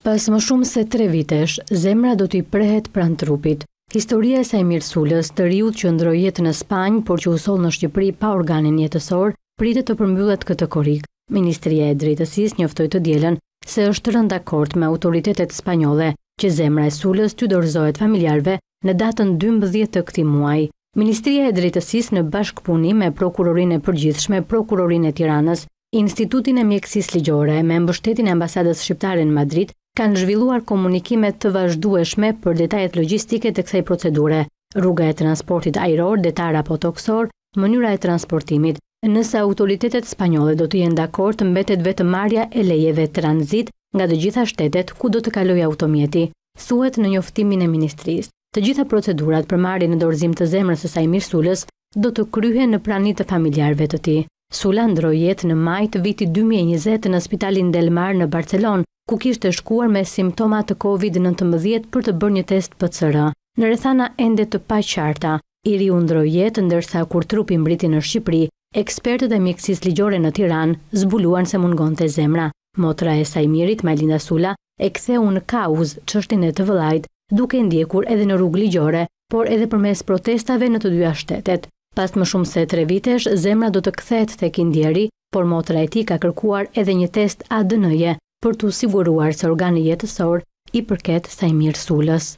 Pas më shumë se tre vitesh, zemra do t'i prehet pran trupit. Historia e saj mirësullës të riut që ndroj në Spanj, por që usol në Shqipëri pa organin jetësor, pritet të përmbyllet këtë korik. Ministria e Drejtësis njoftoj të djelen se është rënda kort me autoritetet spanyole që zemra e Sulës t'u dorëzohet familjarve në datën 12 të këti muaj. Ministria e Drejtësis në bashkëpunim me Prokurorin e Përgjithshme, Prokurorin e Tiranës, Institutin e Mjekësis Ligjore me mbështetin e ambasadës shqiptare në Madrid kanë zhvilluar komunikime të vazhdueshme për detajet logistike të kësaj procedure, rruga e transportit aeror, detar apo toksor, mënyra e transportimit. Nëse autoritetet spanyole do të jenë dakord të mbetet vetë marja e lejeve transit nga të gjitha shtetet ku do të kaloj automjeti, thuhet në njoftimin e ministrisë. Të gjitha procedurat për marrje në dorëzim të zemrës së Sajmir Sulës do të kryhen në pranitë të familjarëve të tij. Sula ndroi jetë në maj të vitit 2020 në Spitalin Del Mar në Barcelonë, ku kishtë e shkuar me simptoma të COVID-19 për të bërë një test PCR. Në rethana ende të pa qarta, iri undro jetë ndërsa kur trupi mbriti në Shqipëri, ekspertët e mjekësis ligjore në Tiran zbuluan se mungon të zemra. Motra e sajmirit, Malinda Sula, e ktheu në kauz qështin e të vëlajt, duke ndjekur edhe në rrug ligjore, por edhe përmes protestave në të dyja shtetet. Pas më shumë se tre vitesh, zemra do të kthehet tek indjeri, por motra e tij ka kërkuar edhe një test ADN-je për të siguruar se organi jetësor i përket sa i mirë sulës.